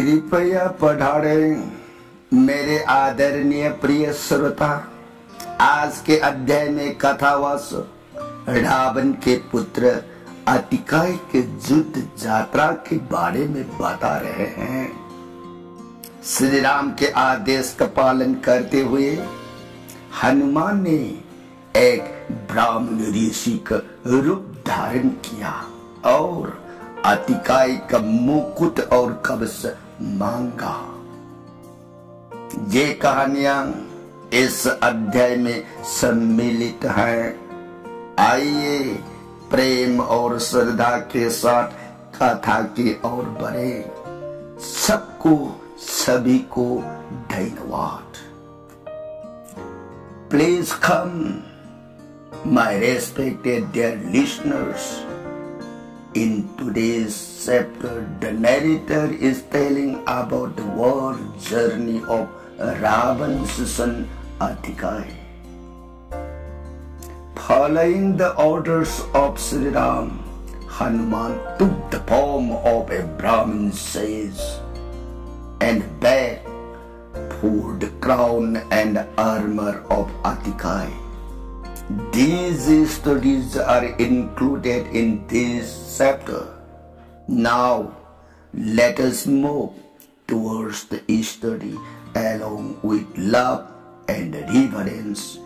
कृपया पढ़ाड़े मेरे आदरणीय प्रिय श्रोता आज के अध्याय में कथावास रावण के पुत्र अतिकाय के युद्ध यात्रा के बारे में बता रहे हैं श्री राम के आदेश का पालन करते हुए हनुमान ने एक ब्राह्मण ऋषि का रूप धारण किया और अतिकाय का मुकुट और कवच मांगा ये कहानियां इस अध्याय में सम्मिलित हैं आइए प्रेम और श्रद्धा के साथ कथा की ओर बढ़े सबको सभी को धन्यवाद please come my respected dear listeners In today's chapter, the narrator is telling about the war journey of Ravan's son Atikai. Following the orders of Sri Ram, Hanuman took the form of a Brahmin sage and bare for the crown and armor of Atikai these studies are included in this chapter. Now, let us move towards the study along with love and reverence.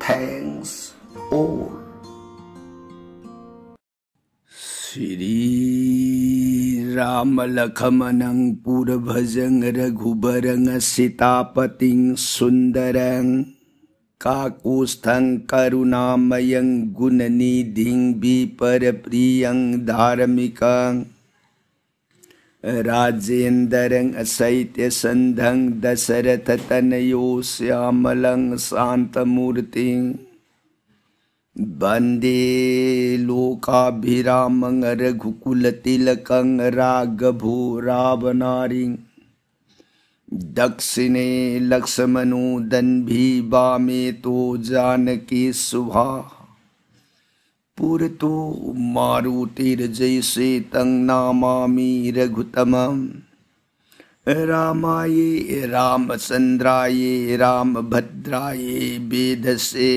Thanks all. Shri Ramalakhmanang Purabhajang Raghubarang Sitapating Sundarang काकुस्थं करुणामयं गुणनिधिं विपरप्रियं धार्मिकं राजेन्दरं शैत्यसन्धं श्यामलं शान्तमूर्तिं वन्दे लोकाभिरामं रघुकुलतिलकं राघभोरावनारिं दक्षिणे लक्ष्मणो भी बामे तो जानकी तो मारुतिर मारुतिर्जयसे तं नामामि रघुतम रामाये भद्राये वेद वेदसे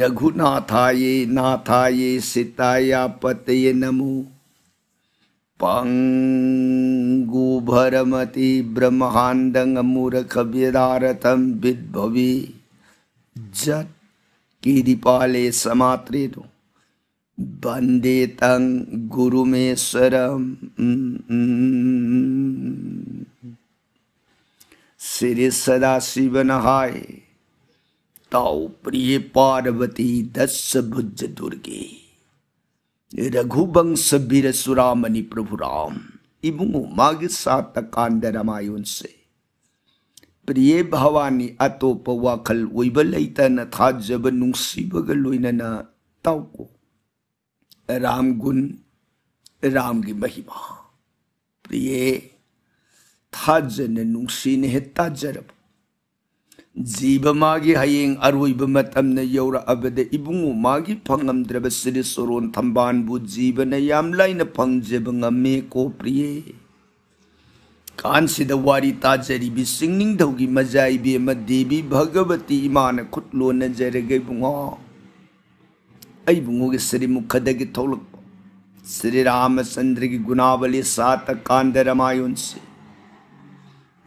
रघुनाथाये नाथाये सीताया पतये नमो पाङ्गुभरमति ब्रह्माण्डङ्गमूरखव्यदारथं विद्भवि जत् कीरिपाले समात्रेतु वन्दे तं गुरुमेश्वरम् श्री सदाशिवनहाय तौ प्रिय पार्वती दश भुज दुर्गे रघुवंश वीर सुरामणि प्रभु राम इबुंगु माग सात कांद रामायण से प्रिय भवानी अतोप वाखल ओब लेतन थाजब नुसीबग लोनना ताउको राम गुण राम की महिमा प्रिय था जन नुसी नेता जरब जीबमागी हयें अरुइब मतमने योर अबदे इबुंगु मागी पंगम द्रब सिरी सोरोन थंबान बु जीबने यामलाइन पंगजेबंग अमे ताजरी बी मजाई बी देवी भगवती ईमान खुटलो नजर गई सिरी मुखदे श्री रामचंद्र की गुनावली सात कांदरमायुन से ꯅꯅꯥꯏ ꯇꯥꯖ ꯇꯥꯖꯔꯨꯔꯒ ꯃꯈꯥ ꯇꯥꯅꯤꯡꯕ ꯈꯧꯔꯥꯡꯕ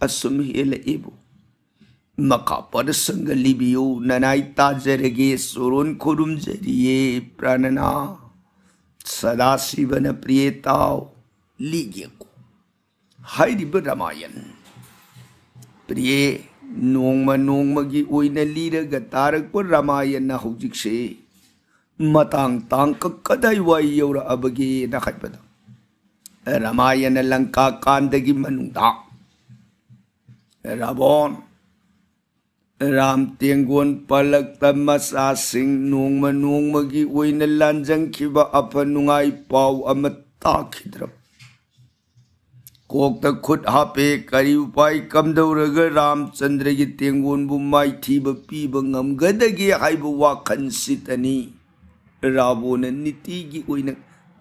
ꯑꯁꯨꯝ ꯑꯁꯨꯝ ꯍꯦꯜꯂꯛꯏꯕꯨ मका पर संग लिबियो ननाई ताजरगे सोरोन खुरुमजरिए प्राणना सदा शिवन प्रियताव लीगे को हाइरिब रामायण प्रिय नोंगम नोंगमगी ओइन लीरग तारक रामायण हौजिकसे मतांग तांग कदाई वाई यौरअबगे ना हाइबदा रामायण लंका कांदगी मनुदा रावण राम तेंगोन पलक मचा सिंह नोंम नोंमगी ओइन लांजंखिब अफ नुंगाई पाव अम ताखिद्रब कोकता खुद हापे करी उपाय कमदौरग रामचंद्र की तेंगोन बु माइथीब पीब ngamgadagi haibu wakhan sitani Ravan नीति की ओइन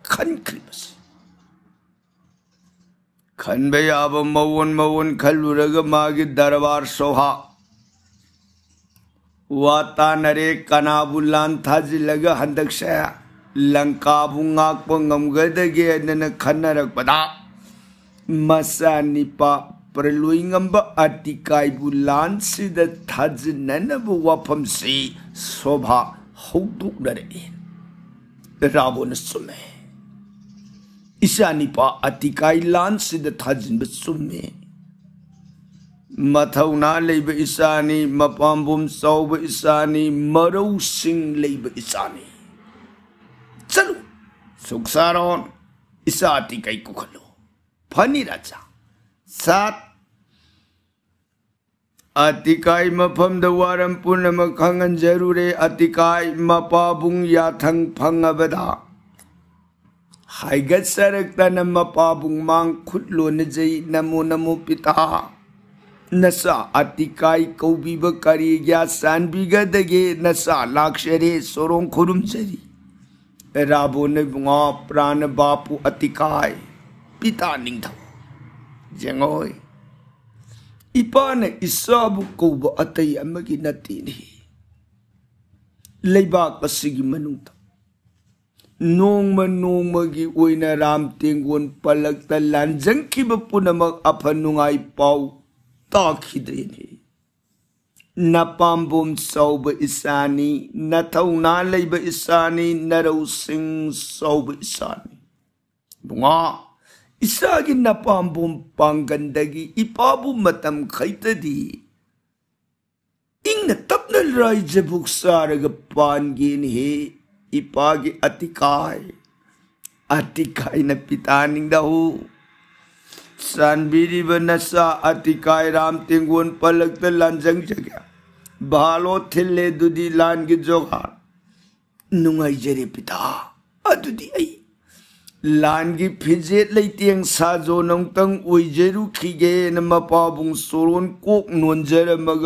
खनखिबसी खनभयाव मऊन मऊन खलुरग मागि दरबार सोहा वाता नरे कनाबु लांथाज लग हंदक शया लंकाबु ngakpa ngamgadage nana khannarak pada masa nipa प्रलुई ngamba अतिकायबु लांसिद थाज ननबु वफम से शोभा हौदुक नरे रावण सुमे ꯏꯆꯥꯅꯤꯄꯥ ꯑꯇꯤꯀꯥꯏ ꯂꯥꯟꯁꯤꯗ ꯊꯥꯖꯤꯟꯕ ꯆꯨꯝꯃꯤ ꯃꯊꯧꯅꯥ ꯂꯩꯕ ꯏꯆꯥꯅꯤ ꯃꯄꯥꯝꯕꯨꯝ ꯆꯥꯎꯕ सिंग ले बे ꯏꯆꯥꯅꯤ चलो सुखसारोन इसाती कई कुखलो फनी राजा सात अतिकाय मफम दवारम पुनम खंगन जरूरे अतिकाय मपाबुंग याथंग अवदा मांग खुद ꯈꯨꯠꯂꯣꯟꯅꯖꯩ नमो नमो पिता नसा अतिकाय कौबीब करी या चानबीगदगे नसा लाक्षरे सोरों खुरुमचरी राबो नुआ प्राण बापू अतिकाय पिता निंगथव जेंगोय इपान इसाबु कौब अतई अमगी नती नहीं मनुता nung manung magi uy na ram tingun palag talan jengki bapu namag apanung ay pau takhi dini. Na pambum saw ba isani, na taw nalay ba isani, na raw sing saw ba isani. Bunga, isagi na pambum panggandagi, ipabu matam kaita di. Ing na tap na raja buksara ka panggin hee, इपागे Atikaya Atikaya न पिता निंदा सन बनसा अतिकाय राम तिंगुन पलक तो लंजंग जगया भालो थिले दुदी लान की जोगा नुंगाई जरे पिता अदुदी आई लान की फिजे लेतियंग सा जो नंग तंग उई जरू खीगे न मपाबुं सोरोन कोक नुन मग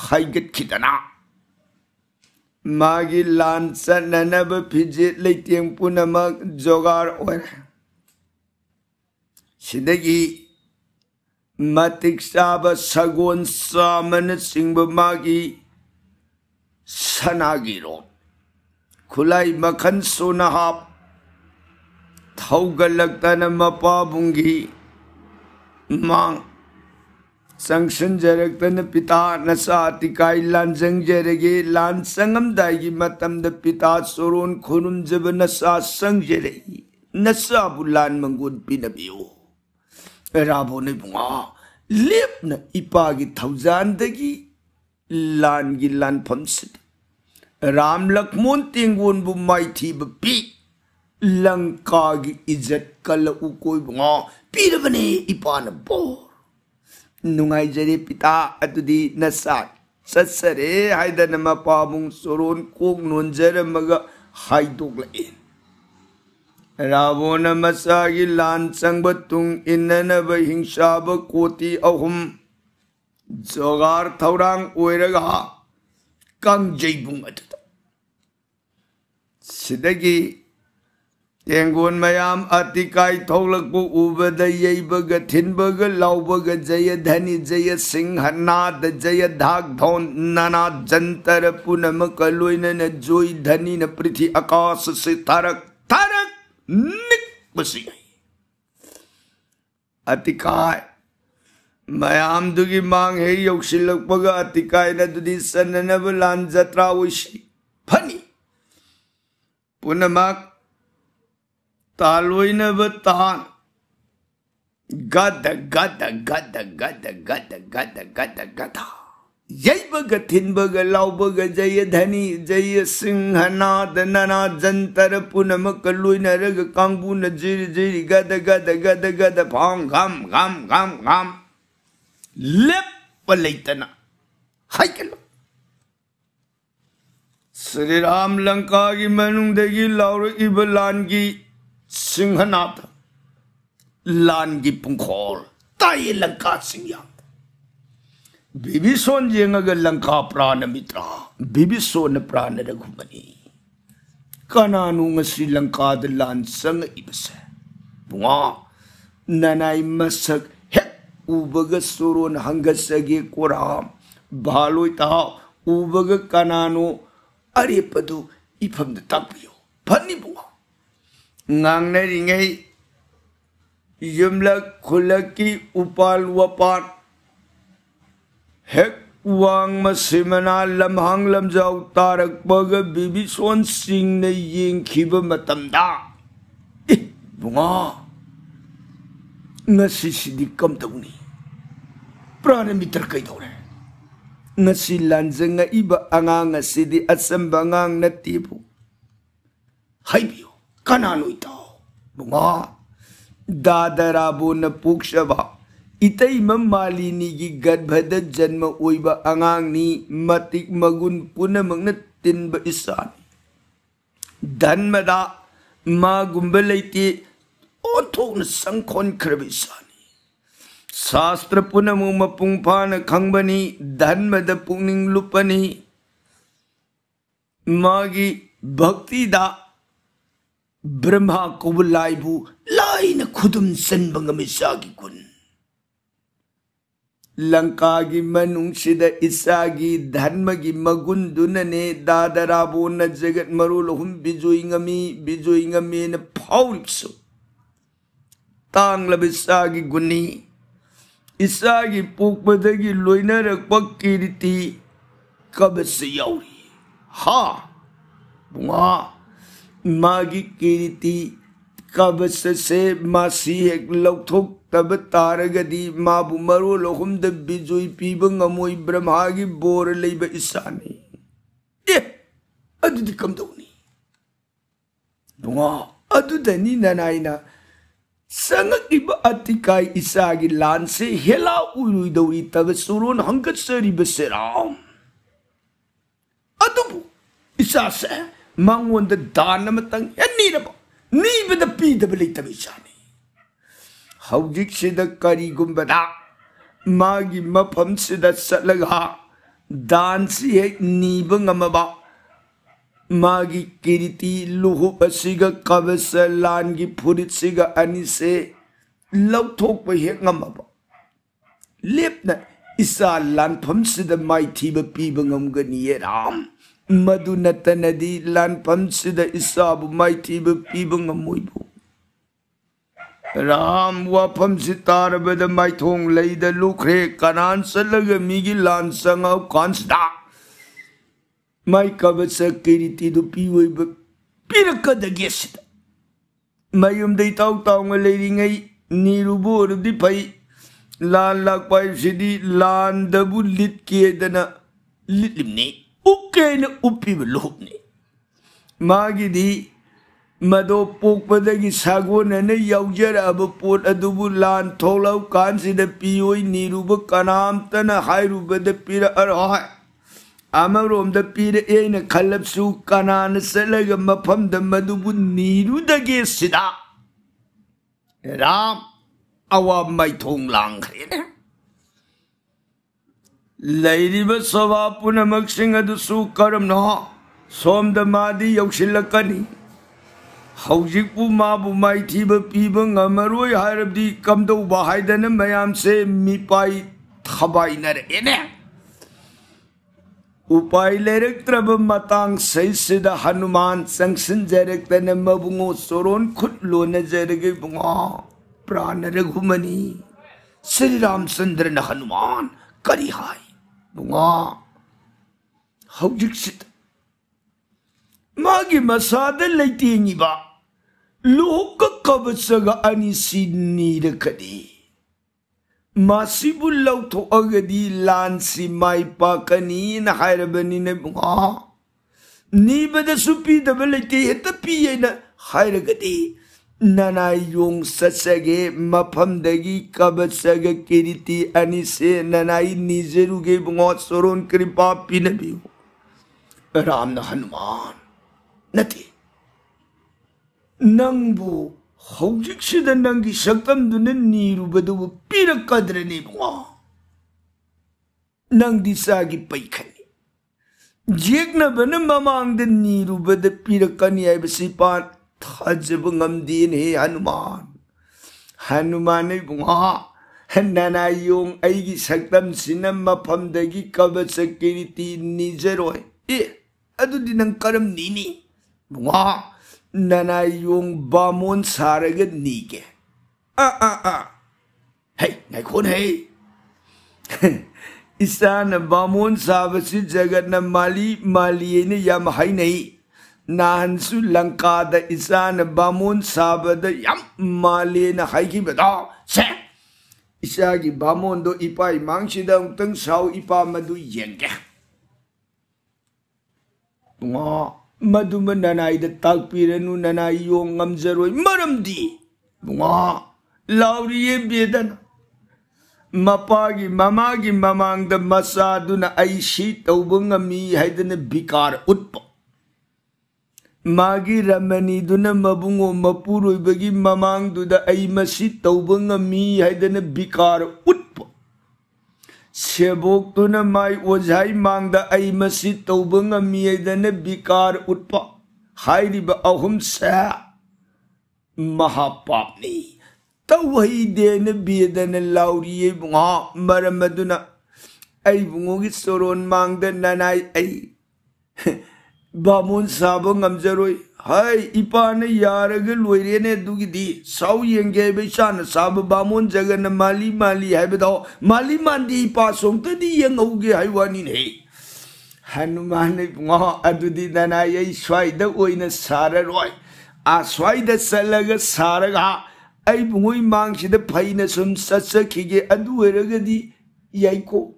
हाइगत खितना मागी लांस ननब फिजे लेतियं पुनमक जोगार ओर सिदगी मतिक्षाब सगुन सामन सिंब मागी सनागिरो खुलाई मखन सोनहाप थौगलगतन मपाबुंगी मांग ꯆꯪꯁꯤꯟꯖꯔꯛꯇꯅ ꯄꯤꯇꯥ ꯅꯆꯥ ꯇꯤꯀꯥꯏ ꯂꯥꯟꯖꯪꯖꯔꯒꯦ ꯂꯥꯟ ꯆꯪꯉꯝꯗꯥꯏꯒꯤ ꯃꯇꯝꯗ ꯄꯤꯇꯥ ꯆꯣꯔꯣꯟ ꯈꯨꯔꯨꯝꯖꯕ ꯅꯆꯥ ꯆꯪꯖꯔꯛꯏ ꯅꯆꯥꯕꯨ ꯂꯥꯟ ꯃꯪꯒꯣꯟ ꯄꯤꯅꯕꯤꯌꯨ ꯔꯥꯕꯣꯅ ꯏꯕꯨꯡꯉꯣ ꯂꯦꯞꯅ ꯏꯄꯥꯒꯤ ꯊꯧꯖꯥꯟꯗꯒꯤ ꯂꯥꯟꯒꯤ ꯂꯥꯟꯐꯝꯁꯤꯗ ꯔꯥꯝ ꯂꯛꯃꯣꯟ ꯇꯦꯡꯒꯣꯟꯕꯨ ꯃꯥꯏꯊꯤꯕ ꯄꯤ ꯂꯪꯀꯥꯒꯤ ꯏꯖꯠ ꯀꯜꯂꯛꯎ ꯀꯣꯏꯕꯨꯡꯉꯣ ipa na ꯕꯣ ꯅꯨꯡꯉꯥꯏꯖꯔꯦ ꯑꯗꯨꯗꯤ ꯅꯁꯥ ꯆꯠꯆꯔꯦ ꯍꯥꯏꯗꯅ ꯃꯄꯥꯕꯨꯡ ꯆꯣꯔꯣꯟ ꯀꯣꯛ ꯅꯣꯟꯖꯔꯝꯃꯒ ꯍꯥꯏꯗꯣꯛꯂꯛꯏ ꯔꯥꯕꯣꯅ ꯃꯆꯥꯒꯤ ꯂꯥꯟ ꯆꯪꯕ ꯇꯨꯡ ꯏꯟꯅꯅꯕ ꯍꯤꯡꯁꯥꯕ ꯀꯣꯇꯤ ꯑꯍꯨꯝ ꯖꯣꯒꯥꯔ ꯊꯧꯔꯥꯡ ꯑꯣꯏꯔꯒ ꯀꯥꯡꯖꯩꯕꯨꯡ ꯑꯗꯨꯗ ꯁꯤꯗꯒꯤ ꯆꯦꯡꯒꯣꯟꯃꯌꯥꯝ ꯑꯇꯤꯀꯥꯏ ꯊꯣꯛꯂꯛꯄ ꯎꯕꯗ ꯌꯩꯕꯒ ꯊꯤꯟꯕꯒ ꯂꯥꯎꯕꯒ ꯖꯌꯙꯅꯤ ꯖꯌꯁꯤꯡ ꯍꯅꯥꯗ ꯖꯌꯙꯥꯛ ꯙꯣꯟ ꯅꯅꯥ ꯖꯟꯇꯔ ꯄꯨꯝꯅꯃꯛꯀ ꯂꯣꯏꯅꯅ ꯖꯣꯏ ꯙꯅꯤꯅ ꯄ꯭ꯔꯤꯊꯤ ꯑꯀꯥꯁꯁꯤ ꯊꯥꯔꯛ ꯊꯥꯔꯛ ꯅꯤꯛꯄꯁꯤ ꯑꯇꯤꯀꯥꯏ ꯃꯌꯥꯝꯗꯨꯒꯤ ꯃꯥꯡ ꯍꯦꯛ ꯌꯧꯁꯤꯜꯂꯛꯄꯒ ꯑꯇꯤꯀꯥꯏꯅꯗꯨꯗꯤ ꯆꯟꯅꯅꯕ ꯂꯥꯟ ꯖꯇ꯭ꯔꯥ ꯑꯣꯏꯁꯤ ꯐꯅꯤ ꯄꯨꯝꯅꯃꯛ तालोइन बतान गद गद गद गद गद गद गद गदा जय बगथिन बग लाव बग जय धनी जय सिंह नाद नना जंतर पुनम कलुइन रग कांगबुन जिर जिर गद गद गद गद फांग घम घम घम घम लेप पलेतना हाय कलो श्री राम लंका की मनुंग देगी लाउर इबलान की सिंहनाद लानगी पुंखोल ताई लंका सिंह बिबिसोन जेंग लंका प्राण मित्रा बिबिसोन प्राण रघुमनी कनानू लंका लान संग इबसे बुआ ननाई मसक ubaga surun hangasagi kuram baloi ta ubaga kanano arepadu ifamda takpiyo phani buwa ꯉꯥꯡꯅꯔꯤꯉꯩ ꯌꯨꯝꯂꯛ ꯈꯨꯜꯂꯛꯀꯤ ꯎꯄꯥꯜ ꯋꯥꯄꯥꯠ ꯍꯦꯛ ꯋꯥꯡꯃ ꯁꯤꯃꯅꯥ ꯂꯝꯍꯥꯡ ꯂꯝꯖꯥꯎ ꯇꯥꯔꯛꯄꯒ ꯕꯤꯕꯤꯁꯣꯟ ꯁꯤꯡꯅ ꯌꯦꯡꯈꯤꯕ ꯃꯇꯝꯗ ꯕꯨꯡꯉꯣ ꯉꯁꯤꯁꯤꯗꯤ ꯀꯝꯗꯧꯅꯤ ꯄ꯭ꯔꯥꯅꯃꯤꯇ꯭ꯔ ꯀꯩꯗꯧꯔꯦ ꯉꯁꯤ ꯂꯥꯟꯖꯉꯛꯏꯕ ꯑꯉꯥꯡ ꯑꯁꯤꯗꯤ ꯑꯆꯝꯕ ꯑꯉꯥꯡ ꯅꯠꯇꯦꯕꯨ ꯍꯥꯏꯕꯤꯌꯨ ꯀꯅꯥꯅꯣꯏꯇꯥꯎ दादरा बोन पुक्षबा मालिनी की गर्भद जन्म अंगांगनी मतिक मगुन पुनम तिनब इसान धन्मदा मा लेते संखोन खरब इसानी शास्त्र पुनमु खंगबनी पुनिंग लुपनी मागी भक्ति दा ꯕ꯭ꯔꯍ꯭ꯃꯥ ꯀꯧꯕꯂꯥꯏꯕꯨ ꯂꯥꯏꯅ ꯈꯨꯗꯨꯝ ꯆꯟꯕ ꯉꯝꯃꯤ ꯏꯁꯥꯒꯤ ꯒꯨꯟ ꯂꯪꯀꯥꯒꯤ ꯃꯅꯨꯡꯁꯤꯗ ꯏꯁꯥꯒꯤ ꯙꯔꯃꯒꯤ ꯃꯒꯨꯟꯗꯨꯅꯅꯦ ꯗꯥꯗꯔꯥꯕꯣꯅ ꯖꯒꯠ ꯃꯔꯣꯜ ꯑꯍꯨꯝ ꯕꯤꯖꯣꯏ ꯉꯝꯃꯤ ꯕꯤꯖꯣꯏ ꯉꯝꯃꯦꯅ ꯐꯥꯎꯔꯤꯕꯁꯨ ꯇꯥꯡꯂꯕ ꯏꯁꯥꯒꯤ ꯒꯨꯟꯅꯤ ꯏꯁꯥꯒꯤ ꯄꯣꯛꯄꯗꯒꯤ ꯂꯣꯏꯅꯔꯛꯄ ꯀꯤꯔꯤꯇꯤ ꯀꯕꯁꯨ ꯌꯥꯎꯔꯤ ꯍꯥ ꯕꯨꯡꯉꯥ मागी कीर्ति कब से मासी एक लौथो तब तार गदी मा बुमरु लोहुम द बिजुई पीब गमोई ब्रह्मागी बोर लेब ईसानी ये अदु दि कम दोनी तो दुआ अदु दनी ननाई ना संग इब अतिकाय ईसागी लान से हेला उरुई दोरी तब सुरुन हंगत सरी बसेराम अदु ईसा से ꯃꯉꯣꯟꯗ ꯗꯥꯟ ꯑꯃꯇꯪ ꯍꯦꯛ ꯅꯤꯔꯕ ꯅꯤꯕꯗ ꯄꯤꯗꯕ ꯂꯩꯇꯕ ꯏꯆꯥꯅꯤ ꯍꯧꯖꯤꯛꯁꯤꯗ ꯀꯔꯤꯒꯨꯝꯕꯗ ꯃꯥꯒꯤ ꯃꯐꯝꯁꯤꯗ ꯆꯠꯂꯒ ꯗꯥꯟꯁꯤ ꯍꯦꯛ ꯅꯤꯕ ꯉꯝꯃꯕ ꯃꯥꯒꯤ ꯀꯤꯔꯤꯇꯤ ꯂꯨꯍꯨꯞ ꯑꯁꯤꯒ ꯀꯕꯁ ꯂꯥꯟꯒꯤ ꯐꯨꯔꯤꯠꯁꯤꯒ ꯑꯅꯤꯁꯦ ꯂꯧꯊꯣꯛꯄ ꯍꯦꯛ ꯉꯝꯃꯕ ꯂꯦꯞꯅ ꯏꯆꯥ ꯂꯥꯟꯐꯝꯁꯤꯗ ꯃꯥꯏꯊꯤꯕ ꯄꯤꯕ ꯉꯝꯒꯅꯤꯌꯦ ꯔꯥꯝ ꯃꯗꯨ ꯅꯠꯇꯅꯗꯤ ꯂꯥꯟꯐꯝꯁꯤꯗ ꯏꯁꯥꯕꯨ ꯃꯥꯏꯊꯤꯕ ꯄꯤꯕ ꯉꯝꯃꯣꯏꯕꯨ ꯔꯥꯝ ꯋꯥꯐꯝꯁꯤ ꯇꯥꯔꯕꯗ ꯃꯥꯏꯊꯣꯡ ꯂꯩꯗ ꯂꯨꯈ꯭ꯔꯦ ꯀꯅꯥꯟ ꯆꯠꯂꯒ ꯃꯤꯒꯤ ꯂꯥꯟ ꯆꯪꯉꯧ ꯀꯥꯟꯁꯤꯗ ꯃꯥꯏ ꯀꯕꯆ ꯀꯤꯔꯤꯇꯤꯗꯨ ꯄꯤꯑꯣꯏꯕ ꯄꯤꯔꯛꯀꯗꯒꯦ ꯁꯤꯗ ꯃꯌꯨꯝꯗ ꯏꯇꯥꯎ ꯇꯥꯎꯅ ꯂꯩꯔꯤꯉꯩ ꯅꯤꯔꯨꯕꯨ ꯑꯣꯏꯔꯕꯗꯤ ꯐꯩ ꯂꯥꯟ ꯂꯥꯛꯄ ꯍꯥꯏꯕꯁꯤꯗꯤ ꯂꯥꯟꯗꯕꯨ ꯂꯤꯠꯀꯦꯗꯅ ꯂꯤꯠꯂꯤꯕꯅꯤ ꯎꯛꯀꯦꯅ ꯎꯞꯄꯤꯕ ꯂꯣꯛꯅꯤ ꯃꯥꯒꯤꯗꯤ ꯃꯗꯣ ꯄꯣꯛꯄꯗꯒꯤ ꯁꯥꯒꯣꯟꯅꯅ ꯌꯥꯎꯖꯔꯛꯑꯕ ꯄꯣꯠ ꯑꯗꯨꯕꯨ ꯂꯥꯟ ꯊꯣꯛꯂꯛ ꯀꯥꯟꯁꯤꯗ ꯄꯤꯌꯣꯏ ꯅꯤꯔꯨꯕ ꯀꯅꯥꯝꯇꯅ ꯍꯥꯏꯔꯨꯕꯗ ꯄꯤꯔꯛꯑꯔꯣꯏ ꯑꯃꯔꯣꯝꯗ ꯄꯤꯔꯛꯑꯦꯅ ꯈꯜꯂꯕꯁꯨ ꯀꯅꯥꯅ ꯆꯠꯂꯒ ꯃꯐꯝꯗ ꯃꯗꯨꯕꯨ ꯅꯤꯔꯨꯗꯒꯦ ꯁꯤꯗ ꯔꯥꯝ ꯑꯋꯥ ꯃꯥꯏꯊꯣꯡ ꯂꯥꯡꯈ꯭ꯔꯦꯅꯦ सवा पुनमक सिंह दु करम सोम दादी यौशिलकनी हौजिकु माबु माइथिब पीब गमरो हारबदी कमदो बहाइदन मयाम से मिपाई थबाइनर एने उपाय लेरक त्रब मतांग सैसिद हनुमान संगसिन जरक तने मबुंगो सोरोन खुद लोन जरग बुंगो प्राण रघुमनी Shri Ramchandra Hanuman करिहाई Buna hawjiksit. Magi masada leiti ni ba. Luhukka kabatsaga ani sidni da kadi. Masibu lautu agadi lansi mai pakani na hairabani na bunga. Ni bada supi da balaiti hita piye na hairagadi. ननायुंग ससगे मफम दगी कब सग कीर्ति अनि से ननाई निजरुगे बुगो सोरोन कृपा पीन भी हो राम हनुमान नती नंग बो हौजिक से नंग की सकम दुन नीरुबद पीर कद्र ने बुआ नंग दिशा की पैखनी जेक न बन ममांग दिन नीरु बद पीर कनी बसी पान 터집은 ngâm Hanuman Hanuman의 붕어 나나용 아이기 삭담 신한 마팜대기 까베세끼리티 니제로이 이 아두디 난 까름 니니 붕어 나나용 바몬 사르게 니게 아아아 헤이 나이 콘헤이 इसान बामोन सावसी जगत न माली मालिये ने या महाई नहीं ꯅꯍꯥꯟꯁꯨ ꯂꯪꯀꯥꯗ ꯏꯆꯥꯅ ꯕꯥꯃꯣꯟ ꯁꯥꯕꯗ ꯌꯥꯝ ꯃꯥꯜꯂꯦꯅ ꯍꯥꯏꯈꯤꯕꯗꯣ ꯁꯦ ꯏꯆꯥꯒꯤ ꯕꯥꯃꯣꯟꯗꯣ ꯏꯄꯥ ꯏꯃꯥꯡꯁꯤꯗ ꯑꯃꯨꯛꯇꯪ ꯁꯥꯎ ꯏꯄꯥ ꯃꯗꯨ ꯌꯦꯡꯒꯦ ꯃꯗꯨꯃ ꯅꯅꯥꯏꯗ ꯇꯥꯛꯄꯤꯔꯅꯨ ꯅꯅꯥꯏ ꯌꯣꯡ ꯉꯝꯖꯔꯣꯏ ꯃꯔꯝꯗꯤ ꯕꯨꯡꯉꯣ ꯂꯥꯎꯔꯤꯌꯦ ꯕꯦꯗꯅ ꯃꯄꯥꯒꯤ ꯃꯃꯥꯒꯤ ꯃꯃꯥꯡꯗ ꯃꯆꯥꯗꯨꯅ ꯑꯩ ꯁꯤ ꯇꯧꯕ ꯉꯝꯃꯤ ꯍꯥꯏꯗꯅ ꯕꯤꯀꯥꯔ ꯎꯠꯄ ꯃꯥꯒꯤ ꯔꯃꯅꯤꯗꯨꯅ ꯃꯕꯨꯡꯉꯣ ꯃꯄꯨꯔꯣꯏꯕꯒꯤ ꯃꯃꯥꯡꯗꯨꯗ ꯑꯩ ꯃꯁꯤ ꯇꯧꯕ ꯉꯝꯃꯤ ꯍꯥꯏꯗꯅ ꯕꯤꯀꯥꯔ ꯎꯠꯄ ꯁꯦꯕꯣꯛꯇꯨꯅ ꯃꯥꯏ ꯑꯣꯖꯥꯏ ꯃꯥꯡꯗ ꯑꯩ ꯃꯁꯤ ꯇꯧꯕ ꯉꯝꯃꯤ ꯍꯥꯏꯗꯅ ꯕꯤꯀꯥꯔ ꯎꯠꯄ ꯍꯥꯏꯔꯤꯕ ꯑꯍꯨꯝꯁꯦ ꯃꯍꯥꯄꯥꯞꯅꯤ ꯇꯧꯍꯩꯗꯦꯅ ꯕꯦꯗꯅ ꯂꯥꯎꯔꯤꯌꯦ ꯃꯔꯝ ꯑꯗꯨꯅ ꯑꯩ ꯆꯣꯔꯣꯟ ꯃꯥꯡꯗ ꯅꯅꯥꯏ ꯑꯩ ꯕꯥꯃꯣꯟ ꯁꯥꯕ ꯉꯝꯖꯔꯣꯏ mali ꯏꯄꯥꯅ ꯌꯥꯔꯒ ꯂꯣꯏꯔꯦꯅꯦ ꯑꯗꯨꯒꯤꯗꯤ ꯁꯥꯎ ꯌꯦꯡꯒꯦ ꯍꯥꯏꯕ ꯏꯁꯥꯅ ꯁꯥꯕ ꯕꯥꯃꯣꯟ ꯖꯒꯅ ne ꯃꯥꯂꯤ ꯍꯥꯏꯕꯗꯣ ꯃꯥꯂꯤ dana ꯏꯄꯥ ꯁꯣꯝꯇꯗꯤ ꯌꯦꯡꯍꯧꯒꯦ ꯍꯥꯏ ꯋꯥꯅꯤꯅꯦ ꯍꯅꯨꯃꯥꯟ ꯏꯕꯨꯡꯉꯣ ꯑꯗꯨꯗꯤ ꯅꯅꯥꯏ ꯑꯩ ꯁ꯭ꯋꯥꯏꯗ ꯑꯣꯏꯅ ꯁꯥꯔꯔꯣꯏ ꯑꯁ꯭ꯋꯥꯏꯗ ꯆꯠꯂꯒ ꯁꯥꯔꯒ ꯑꯩ ꯕꯨꯡꯉꯣꯏ ꯃꯥꯡꯁꯤꯗ ꯐꯩꯅ ꯁꯨꯝ ꯆꯠꯆꯈꯤꯒꯦ ꯑꯗꯨ ꯑꯣꯏꯔꯒꯗꯤ ko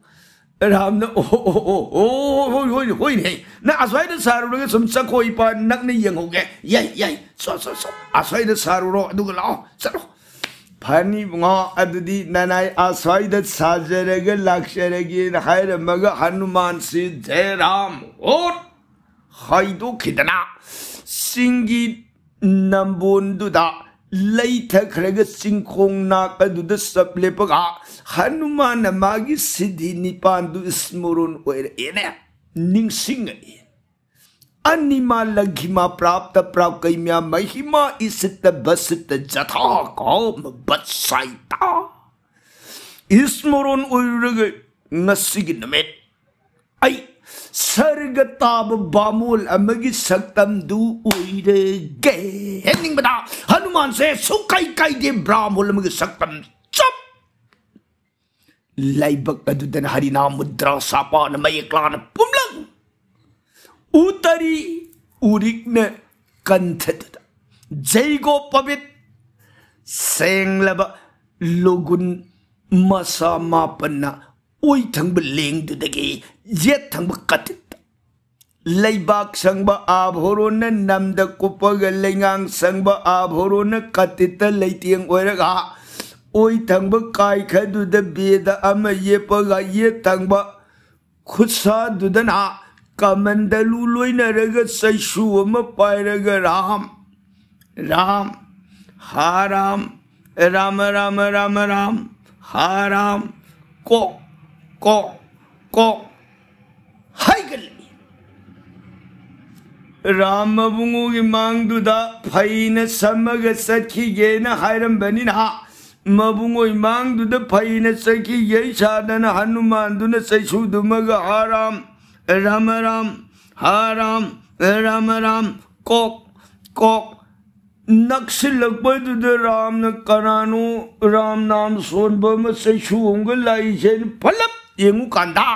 ramna ge o o o o o o ro ko ho Ram ने ओ ओ o ओ ह ो o होय होय ने ना असोय दे सारु ने o म h ा कोई पा नक ने यंग हो गए यय यय सो सो सो असोय दे स ा h ु रो अदु लाओ चलो 파니 봉어 아드디 나나이 아사이다 사제레게 o 셰레게 하이레 마가 한누만 시 제람 옷 하이도 기다나 싱기 남본두다 लेथखरग चिंखोंग नाक अदुद हनुमान मागी सिद्धि निपान दु स्मरण ओइर एने निंसिंग अनिमा लघिमा प्राप्त प्राप्त कैम्या महिमा इसित बसित जथा काम बत्साइता स्मरण ओइरग नसिग नमेत ऐ ಸರ್ಗತಾಬ ಬಾಮೋಲ್ ಅಮಗೆ ಸಕ್ತಂದು ಒಯ್ರಗೆ ಹೆನ್ನಿಂಗ್ಬದ ಹನುಮಾನ್ ಸೇ ಸುಕೈ ಕೈದೆ ಬ್ರಾಹ್ಮೋಲ್ ಅಮಗೆ ಸಕ್ತಂ ಚಪ್ ಲೈಬಕ್ ಅದುದನ ಹರಿನಾ ಮುದ್ರಾ ಸಾಪಾನ ಮಯಕ್ಲಾನ ಪುಮ್ಲಂಗ್ ಉತರಿ ಉರಿಕ್ನ ಕಂಥದ ಜೈಗೋ ಪವಿತ್ ಸೇಂಗ್ಲಬ ಲುಗುನ್ ಮಸಾ ಮಾಪನ್ನ ಒಯ್ಥಂಬ ಲೇಂಗ್ದುದಗೆ ꯌꯦꯠꯊꯪꯕ ꯀꯥꯊꯤꯠꯇ ꯂꯩꯕꯥꯛ ꯁꯪꯕ ꯑꯥꯚꯣꯔꯣꯅ ꯅꯝꯗ ꯀꯨꯞꯄꯒ ꯂꯩꯉꯥꯡ ꯁꯪꯕ ꯑꯥꯚꯣꯔꯣꯅ ꯀꯥꯇꯤꯠꯇ ꯂꯩꯇꯦꯡ ꯑꯣꯏꯔꯒ ꯑꯣꯏ ꯊꯪꯕ ꯀꯥꯏꯈꯗꯨꯗ ꯕꯦꯗ ꯑꯃ ꯌꯦꯞꯄꯒ ꯌꯦꯠ ꯊꯪꯕ ꯈꯨꯠꯁꯥꯗꯨꯗꯅ ꯀꯃꯟꯗꯂꯨ ꯂꯣꯏꯅꯔꯒ ꯆꯩꯁꯨ ꯑꯃ ꯄꯥꯏꯔꯒ ꯔꯥꯝ ꯔꯥꯝ ꯍꯥ ꯔꯥꯝ राम राम राम राम हा राम को को को 하이글리 라마붕우기 망두다 파이네 삼마가 사키게네 하이란베니나 마붕우이 망두다 파이네 사키게 샤다나 한누만두나 사이수두마가 하람 라마람 하람 라마람 꼭꼭 नक्श लगभग राम ने करानू राम नाम सोन बम से छूंग लाई से फलप ये कांदा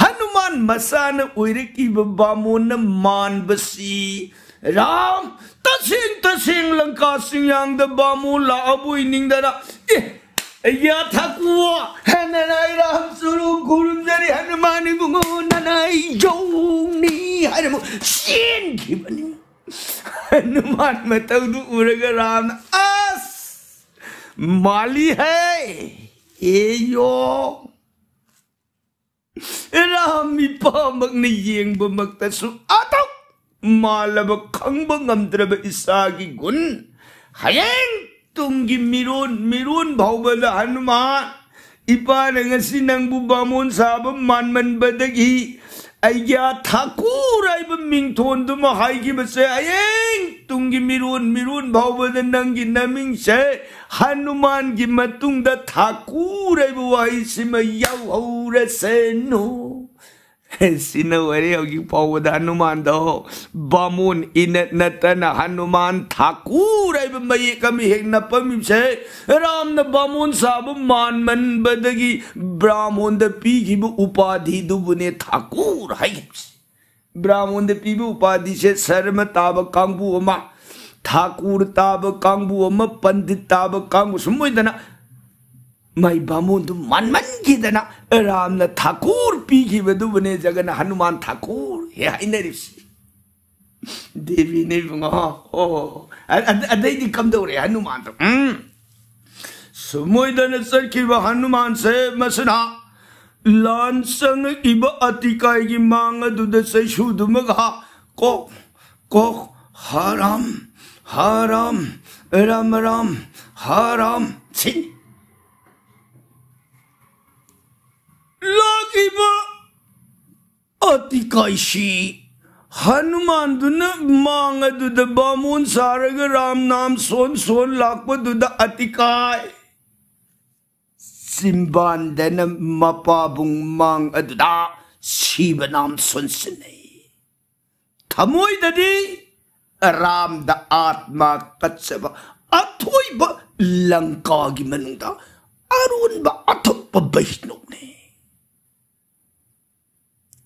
हनुमान मसान उइरकी बामुन मान बसी राम तसिंग तसिंग लंका सिंयांग द बामु लाबु इनिंग दरा या है हननाई राम सुरु गुरु जरी हनुमान गुंगो ननाई जोनी हरमु सीन गिबनी हनुमान मतवदु उरग राम अस माली है ए यो 람이 파막네 이행범막 다수 아덕 말라버 강범 남드라버 이사기군 하행 뚱긴 미론 미론 바우바다 한마 이빠랭아 신앙부 바몬 사범 만만바닥이 아이야 타쿠 라이브 민톤도 뭐 하이기 벌써 아잉 뚱기 미루은 미루은 마오버든 난기 나밍세 한우만 기마 뚱다 타쿠 라이브 와이시마 야우레세노 सिनवरे हनुमान दो बामुन इन नतन हनुमान ठाकुर मई कमी हे नपमी बामुन साब मान मन बदगी ब्राह्मण द पी उपाधि दुबुने ठाकुर है ब्राह्मण द पी उपाधि से शर्म ताब कांगबू ठाकुर ताब कांगबू पंडित ताब कांगू समझ मई बामुद मानमनगीदन राम ठाकुर पीने जगन हनुमान ठाकुर हे हाइनरिसी देवी ने ओ अदैदी कमदौरे हनुमान तो सुमोदन चल हनुमान से मसना लान संग इब अतिकाय की मांग दुद से शुदमगा को को हराम हराम राम राम हराम Singh tiba-tiba Atika isi Hanuman tu ne mang tu de bamun sarag ram nam son son lakpa tu de atikai. Simban dene mapabung mang tu da siba nam son sene. Tamoy dadi ram da atma katsava atoy ba langkagi manung da arun ba atop pa bahit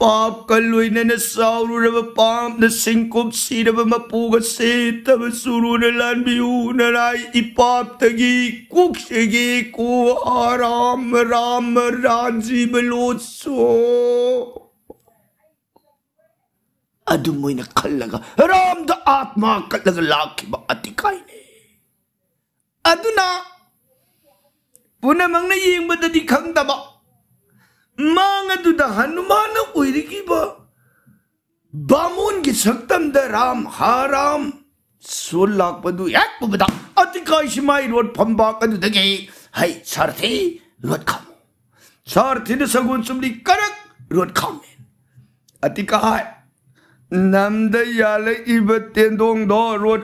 Pop kalau ini nak sahur udah pam, nak singkup si, udah mampu kasih, tapi suruh nelayan biu nelayi ipap tegi, kuk segi ku aram ram raji beloso. Aduh mui nak kalaga, ram da atma kalaga laki ba atikai ni. Aduh na, puna mangne ying benda dikang tak मांग तो हनुमान उरगी बामोन की सक्तम the Ram हा road फंबा कदु दगे हाय सारथी road खाम सारथी ने सगुन सुमली road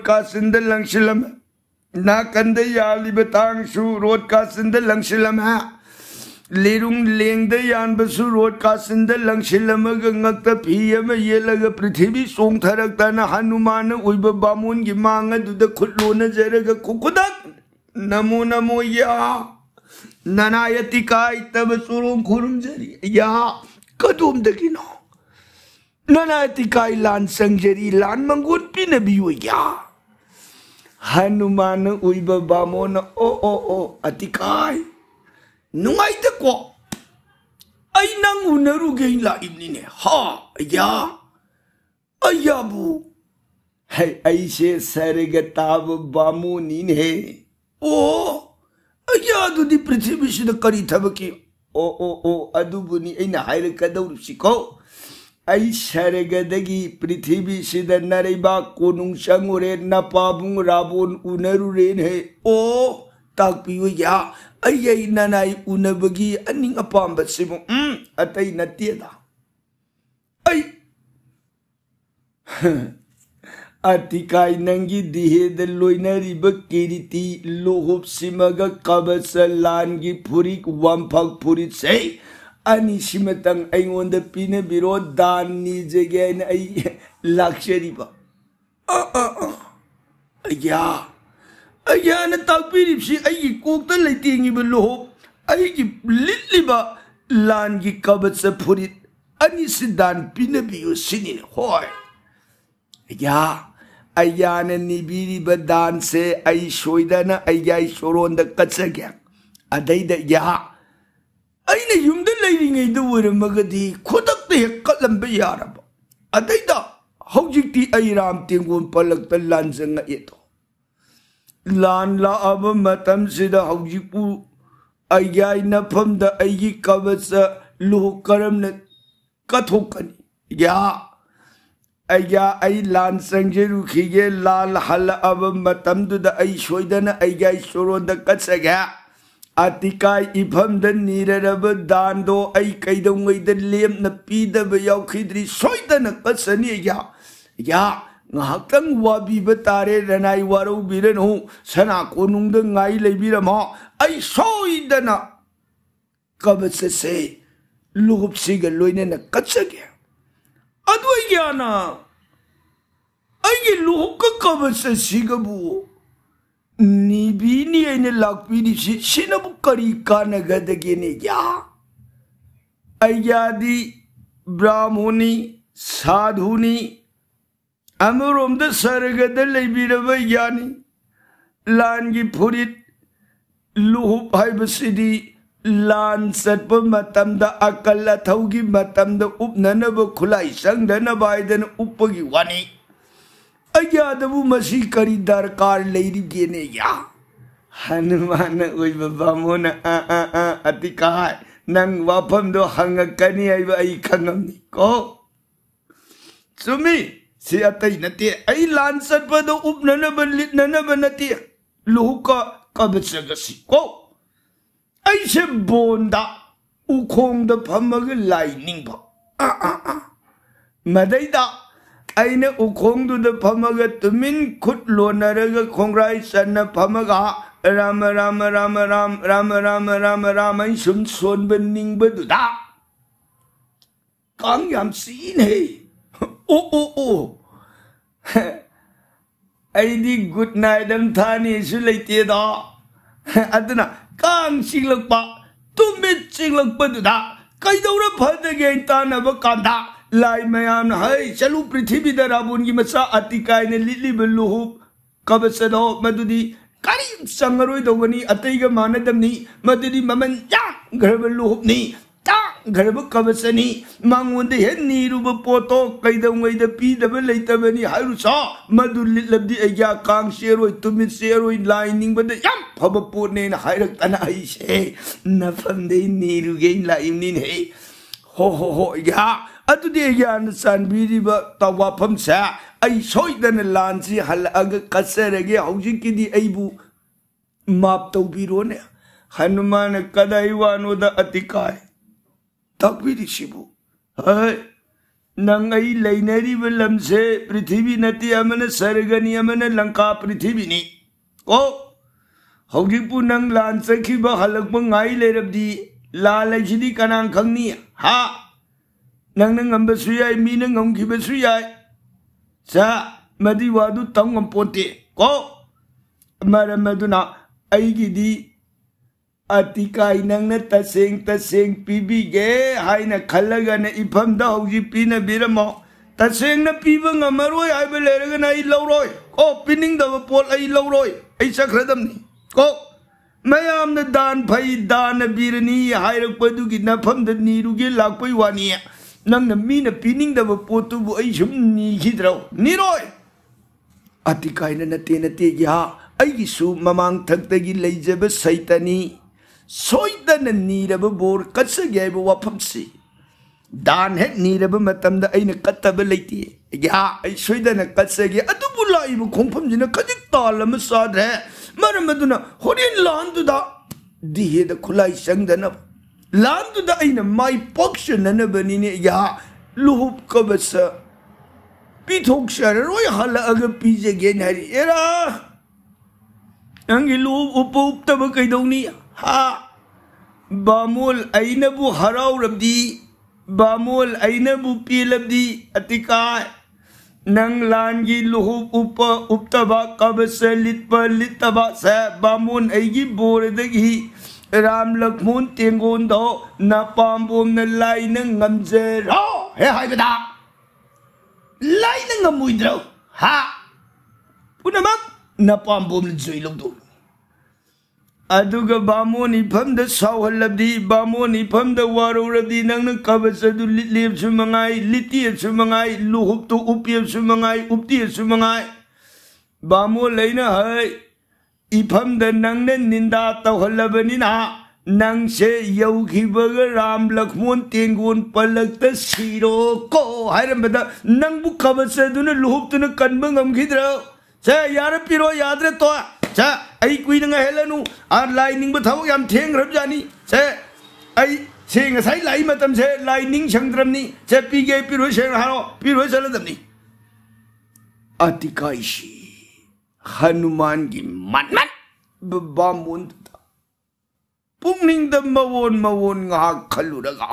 का सिंद लंगशिलम ना रोड का सिंद लंगशिलम है lerung leng de yan besu road kasin de lang shilam ga ngak ta phiya me ye la ga prithivi song tharak ta na hanuman uib bamun gi mang du de khullo na jer ga kukudak namo namo ya nanayati kai tab surung khurum jeri ya kadum de kino nanayati kai lan sang jeri lan mangun pi na bi yo ya hanuman uib bamun o o o atikai नुाइको अई नंग उनरुगे लाइबनी ने हा या अयाबु है ऐसे सरगताब बामू नीन है ओ अया दुदी पृथ्वी से करी थबकी ओ ओ ओ अदुबुनी ऐना हायर कदौर सिखो ऐ सरगदगी पृथ्वी से नरेबा कोनुंग संगुरे न पाबुंग राबुन उनरु रेन है ओ ꯇꯥꯛꯄꯤꯌꯨ ꯌꯥ ꯑꯩ ꯅꯅꯥꯏ ꯎꯅꯕꯒꯤ ꯑꯅꯤꯡ ꯑꯄꯥꯝꯕꯁꯤꯕꯨ ꯎꯝ ꯑꯇꯩ ꯅꯠꯇꯦꯗ ꯑꯩ ꯑꯇꯤꯀꯥꯏ ꯅꯪꯒꯤ ꯗꯤꯍꯦꯗ ꯂꯣꯏꯅꯔꯤꯕ ꯀꯤꯔꯤꯇꯤ ꯂꯣꯍꯨꯞꯁꯤꯃꯒ ꯀꯕꯆ ꯂꯥꯟꯒꯤ ꯐꯨꯔꯤꯠ ꯋꯥꯝꯐꯛ ꯐꯨꯔꯤꯠꯁꯦ ꯑꯅꯤꯁꯤꯃꯇꯪ ꯑꯩꯉꯣꯟꯗ ꯄꯤꯅꯕꯤꯔꯣ ꯗꯥꯟ ꯅꯤꯖꯒꯦ ꯍꯥꯏꯅ ꯑꯩ ꯂꯥꯛꯆꯔꯤꯕ ꯑ ꯑ ꯑ ꯑꯌꯥ ꯑꯩꯍꯥꯛꯅ ꯇꯥꯛꯄꯤꯔꯤꯕꯁꯤ ꯑꯩꯒꯤ ꯀꯣꯛꯇ ꯂꯩꯇꯦꯡꯉꯤꯕ ꯂꯨꯍꯣꯞ ꯑꯩꯒꯤ ꯂꯤꯠꯂꯤꯕ ꯂꯥꯟꯒꯤ ꯀꯕꯆ ꯐꯨꯔꯤꯠ ꯑꯅꯤꯁꯤ ꯗꯥꯟ ꯄꯤꯅꯕꯤꯌꯨ ꯁꯤꯅꯤꯅꯦ ꯍꯣꯏ ꯑꯩꯌꯥ ꯑꯩꯌꯥꯅ ꯅꯤꯕꯤꯔꯤꯕ ꯗꯥꯟꯁꯦ ꯑꯩ ꯁꯣꯏꯗꯅ ꯑꯩꯌꯥ ꯁꯣꯔꯣꯟꯗ ꯀꯠꯆꯒꯦ ꯑꯗꯩꯗ ꯑꯩꯌꯥ ꯑꯩꯅ ꯌꯨꯝꯗ ꯂꯩꯔꯤꯉꯩꯗ ꯑꯣꯏꯔꯝꯃꯒꯗꯤ ꯈꯨꯗꯛꯇ ꯍꯦꯛ ꯀꯠꯂꯝꯕ ꯌꯥꯔꯕ ꯑꯗꯩꯗ ꯍꯧꯖꯤꯛꯇꯤ ꯑꯩ ꯔꯥꯝ ꯇꯦꯡꯒꯣꯟ ꯄꯜꯂꯛꯇ ꯂꯥꯟꯖꯉꯛꯑꯦꯗꯣ लान ला अब मतम सिदू अय नफम द करम न कथोकनी या लान संगे लाल हल अब मतम दुद अय सोदन अय्याय सोरो द इफम द दान दो अय लेम न पीदब सोदन कत ꯉꯥꯏꯍꯥꯛꯇꯪ ꯋꯥꯕꯤꯕ ꯇꯥꯔꯦ ꯔꯅꯥꯏ ꯋꯥꯔꯧꯕꯤꯔꯅꯨ ꯁꯅꯥ ꯀꯣꯅꯨꯡꯗ ꯉꯥꯏ ꯂꯩꯕꯤꯔꯝꯃꯣ ꯑꯩ ꯁꯣꯏꯗꯅ ꯀꯕꯆꯠꯁꯦ ꯂꯨꯞꯁꯤꯒ ꯂꯣꯏꯅꯅ ꯀꯠꯆꯒꯦ ꯑꯗꯨ ꯑꯩꯒꯤ ꯍꯥꯟꯅ ꯑꯩꯒꯤ ꯂꯨꯍꯨꯞꯀ ꯀꯕꯆꯠꯁꯤꯒꯕꯨ ꯅꯤꯕꯤꯅꯤ ꯑꯩꯅ ꯂꯥꯛꯄꯤꯔꯤꯁꯤ ꯁꯤꯅꯕꯨ ꯀꯔꯤ ꯀꯥꯟꯅꯒꯗꯒꯦꯅꯦ ꯌꯥ ꯑꯩꯒ꯭ꯌꯥꯗꯤ ꯕ꯭ꯔꯥꯍꯃꯨꯅꯤ साधुनी 아무럼도 서르게들 레비르바 야니 란기 푸릿 루흡 하이브시디 란 셋포 마탐다 아칼라 타우기 마탐다 웁나나바 쿨라이 상다나바 아이든 와니 अजादबू मसी करी दरकार लेरी गेने या हनुमान उज बाबा आ आ आ अति कहा नंग दो हंग कनी si atai nati ai lan san pa do up na na lit na na ban nati lu ka ka ba sa ga si ko ai se bon da u khong da pham ma ga lai ning ba a da ai ne u khong du da pham ma ga tumin khut lo na ra ga khong rai san na pham ga ram ram ram ram ram ram ram ram ai sum son ban ning ba do da kang yam si ne ô ô ô ꯑꯩꯗꯤ good night ꯑꯃ ꯊꯥꯅꯤꯁꯨ ꯂꯩꯇꯦꯗ ꯑꯗꯨꯅ ꯀꯥꯡ ꯆꯤꯛꯂꯛꯄ ꯇꯨꯃꯤꯠ ꯆꯤꯛꯂꯛꯄꯗꯨꯗ ꯀꯩꯗꯧꯔ ꯐꯗꯒꯦ ꯇꯥꯟꯅꯕ ꯀꯥꯟꯗ ꯂꯥꯏ ꯃꯌꯥꯝꯅ ꯍꯩ ꯆꯠꯂꯨ ꯄ꯭ꯔꯤꯊꯤꯕꯤꯗ ꯔꯥꯕꯨꯟꯒꯤ ꯃꯆꯥ ꯑꯇꯤꯀꯥꯏꯅ ꯂꯤꯠꯂꯤꯕ ꯂꯨꯍꯨꯞ ꯀꯕꯆꯗꯣ ꯃꯗꯨꯗꯤ ꯀꯔꯤꯝ ꯆꯪꯉꯔꯣꯏꯗꯧꯕꯅꯤ ꯑꯇꯩꯒ ꯃꯥꯟꯅꯗꯕꯅꯤ ꯃꯗꯨꯗꯤ ꯃꯃꯟ ꯌꯥꯝꯈ꯭ꯔꯕ ꯂꯨꯍꯨꯞꯅꯤ غرب كابسني مانوندي هني روب بوتو كيدا ويدا بيدا بليتا بني هاروسا مدول لبدي ايا كان شيروي تمن شيروي لاينينغ بدا يام بابا بورنين هايرك انا ايش هي نفهم دي نيرو جين لاينين هي هو هو هو يا اتودي ايا نسان بيدي با تاوا بمسا اي سويدن لانسي هل اغا كسر اجي هوجيكي دي ايبو ماب تو بيرو نه هنمان كدايوانو دا اتيكاي ꯇꯥꯛꯄꯤꯔꯤꯁꯤꯕꯨ ꯍꯣꯏ ꯅꯪ ꯑꯩ ꯂꯩꯅꯔꯤꯕ ꯂꯝꯁꯦ ꯄ꯭ꯔꯤꯊꯤꯕꯤ ꯅꯠꯇꯦ ꯑꯃꯅ ꯁꯔꯒꯅꯤ ꯑꯃꯅ ꯂꯪꯀꯥ ꯄ꯭ꯔꯤꯊꯤꯕꯤꯅꯤ ꯑꯣ ꯍꯧꯖꯤꯛꯄꯨ ꯅꯪ ꯂꯥꯟ ꯆꯠꯈꯤꯕ ꯍꯜꯂꯛꯄ ꯉꯥꯏ ꯂꯩꯔꯕꯗꯤ ꯂꯥꯟ ꯍꯥꯏꯁꯤꯗꯤ ꯀꯅꯥ ꯈꯪꯅꯤ ꯍꯥ ꯅꯪꯅ ꯉꯝꯕꯁꯨ ꯌꯥꯏ ꯃꯤꯅ ꯉꯝꯈꯤꯕꯁꯨ ꯌꯥꯏ ꯁꯥ ꯃꯗꯨꯒꯤ ꯋꯥꯗꯨ ꯇꯝ ꯉꯝꯄꯣꯟꯇꯦ ꯀꯣ ꯃꯔꯝ ꯑꯗꯨꯅ ꯑꯩꯒꯤꯗꯤ ꯑꯇꯤꯀꯥꯏ ꯅꯪꯅ ꯇꯁꯦꯡ ꯇꯁꯦꯡ ꯄꯤꯕꯤꯒꯦ ꯍꯥꯏꯅ ꯈꯜꯂꯒꯅ ꯏꯐꯝꯗ ꯍꯧꯖꯤꯛ ꯄꯤꯅꯕꯤꯔꯝꯃꯣ ꯇꯁꯦꯡꯅ ꯄꯤꯕ ꯉꯝꯃꯔꯣꯏ ꯍꯥꯏꯕ ꯂꯩꯔꯒꯅ ꯑꯩ ꯂꯧꯔꯣꯏ ꯀꯣ ꯄꯤꯅꯤꯡꯗꯕ ꯄꯣꯠ ꯑꯩ ꯂꯧꯔꯣꯏ ꯑꯩ ꯆꯠꯈ꯭ꯔꯗꯝꯅꯤ ꯀꯣ ꯃꯌꯥꯝꯅ ꯗꯥꯟ ꯐꯩ ꯗꯥꯟꯅ ꯕꯤꯔꯅꯤ ꯍꯥꯏꯔꯛꯄꯗꯨꯒꯤ ꯅꯐꯝꯗ ꯅꯤꯔꯨꯒꯦ ꯂꯥꯛꯄꯩ ꯋꯥꯅꯤ ꯅꯪꯅ ꯃꯤꯅ ꯄꯤꯅꯤꯡꯗꯕ ꯄꯣꯠꯇꯨꯕꯨ ꯑꯩ ꯁꯨꯝ ꯅꯤꯈꯤꯗ꯭ꯔꯣ ꯅꯤꯔꯣꯏ ꯑꯇꯤꯀꯥꯏꯅ ꯅꯠꯇꯦ ꯅꯠꯇꯦꯒꯤ ꯍꯥ ꯑꯩꯒꯤꯁꯨ ꯃꯃꯥꯡ ꯂꯩꯖꯕ ꯁꯩꯇꯅꯤ ꯁꯣꯏꯗꯅ ꯅꯤꯔꯕ ꯕꯣꯔ ꯀꯠꯆꯒꯦ ꯍꯥꯏꯕ ꯋꯥꯐꯝꯁꯤ ꯗꯥꯟ ꯍꯦꯛ ꯅꯤꯔꯕ ꯃꯇꯝꯗ ꯑꯩꯅ ꯀꯠꯇꯕ ꯂꯩꯇꯦ ꯌꯥ ꯑꯩ ꯁꯣꯏꯗꯅ ꯀꯠꯆꯒꯦ ꯑꯗꯨꯕꯨ ꯂꯥꯛꯏꯕ ꯈꯣꯡꯐꯝꯁꯤꯅ ꯈꯖꯤꯛ ꯇꯥꯜ ꯑꯃ ꯆꯥꯗ꯭ꯔꯦ ꯃꯔꯝ ꯑꯗꯨꯅ ꯍꯣꯔꯦꯟ ꯂꯥꯟꯗꯨꯗ ꯗꯤꯍꯦꯗ ꯈꯨꯠꯂꯥꯏ ꯆꯪꯗꯅꯕ ꯂꯥꯟꯗꯨꯗ ꯑꯩꯅ ꯃꯥꯏ ꯄꯥꯛꯆꯅꯅꯕꯅꯤꯅꯦ ꯌꯥ ꯂꯨꯍꯨꯞ ꯀꯕꯁ ꯄꯤꯊꯣꯛꯆꯔꯔꯣꯏ ꯍꯜꯂꯛꯑꯒ ꯄꯤꯖꯒꯦꯅ ꯍꯥꯏꯔꯛꯑꯦꯔꯥ ꯅꯪꯒꯤ ꯂꯨꯍꯨꯞ ꯎꯞꯄ ꯎꯞꯇꯕ ꯀꯩꯗꯧꯅꯤ ha bamul ainabu harauramdi bamul ainabu pilamdi atika nang langi luhub upa uptaba kabse litpa litaba sa bamun aigi boredagi Ram Lakshman तेंगोन दो ना पाम न लाई न गमजे रो हे हाय बदा लाई न गमुद्रो हा पुनमक na pambom ni Joy Longdong. ꯑꯗꯨꯒ ꯕꯥꯃꯣꯟ ꯏꯐꯝꯗ ꯁꯥꯎꯍꯜꯂꯕꯗꯤ ꯕꯥꯃꯣꯟ ꯏꯐꯝꯗ ꯋꯥꯔꯧꯔꯕꯗꯤ ꯅꯪꯅ ꯀꯕꯁ ꯑꯗꯨ ꯂꯤꯠꯂꯦꯞꯁꯨ ꯃꯉꯥꯏ ꯂꯤꯠꯇꯦꯞꯁꯨ ꯃꯉꯥꯏ ꯂꯨꯍꯨꯞꯇꯨ ꯎꯞꯄꯦꯞꯁꯨ ꯃꯉꯥꯏ ꯎꯞꯇꯦꯞꯁꯨ ꯃꯉꯥꯏ ꯕꯥꯃꯣꯟ ꯂꯩꯅ ꯍꯩ ꯏꯐꯝꯗ ꯅꯪꯅ ꯅꯤꯟꯗꯥ ꯇꯧꯍꯜꯂꯕꯅꯤꯅ ꯅꯪꯁꯦ ꯌꯧꯈꯤꯕꯒ ꯔꯥꯝ ꯂꯛꯃꯣꯟ ꯇꯦꯡꯒꯣꯟ ꯄꯜꯂꯛꯇ ꯁꯤꯔꯣꯀꯣ ꯍꯥꯏꯔꯝꯕꯗ ꯅꯪꯕꯨ ꯀꯕꯁ ꯑꯗꯨꯅ ꯂꯨꯍꯨꯞꯇꯨꯅ ꯀꯟꯕ ꯉꯝꯈꯤꯗ꯭ꯔꯣ ꯁꯦ ꯌꯥꯔ ꯄꯤꯔꯣ ꯌꯥꯗ꯭ꯔꯦ ꯇꯣ 자 ꯑꯩ ꯀꯨꯏꯅ ꯉꯥꯏꯍꯜꯂꯅꯨ ꯑꯥ ꯂꯥꯏ ꯅꯤꯡꯕ ꯊꯕꯛ ꯌꯥꯝ ꯊꯦꯡꯈ꯭ꯔꯕꯖꯥꯠꯅꯤ ꯁꯦ ꯑꯩ ꯁꯦ ꯉꯁꯥꯏ ꯂꯥꯛꯏ ꯃꯇꯝꯁꯦ ꯂꯥꯏ ꯅꯤꯡꯁꯪꯗ꯭ꯔꯕꯅꯤ ꯁꯦ ꯄꯤꯒꯦ ꯄꯤꯔꯣꯏ ꯁꯦꯡꯅ ꯍꯥꯏꯔꯣ ꯄꯤꯔꯣꯏ ꯆꯠꯂꯗꯕꯅꯤ ꯑꯇꯤꯀꯥꯏꯁꯤ ꯍꯅꯨꯃꯥꯟꯒꯤ ꯃꯟꯃꯠ ꯕꯥꯃꯣꯟꯗꯨꯗ ꯄꯨꯛꯅꯤꯡꯗ ꯃꯋꯣꯟ ꯃꯋꯣꯟ ꯉꯥꯏꯍꯥꯛ ꯈꯜꯂꯨꯔꯒ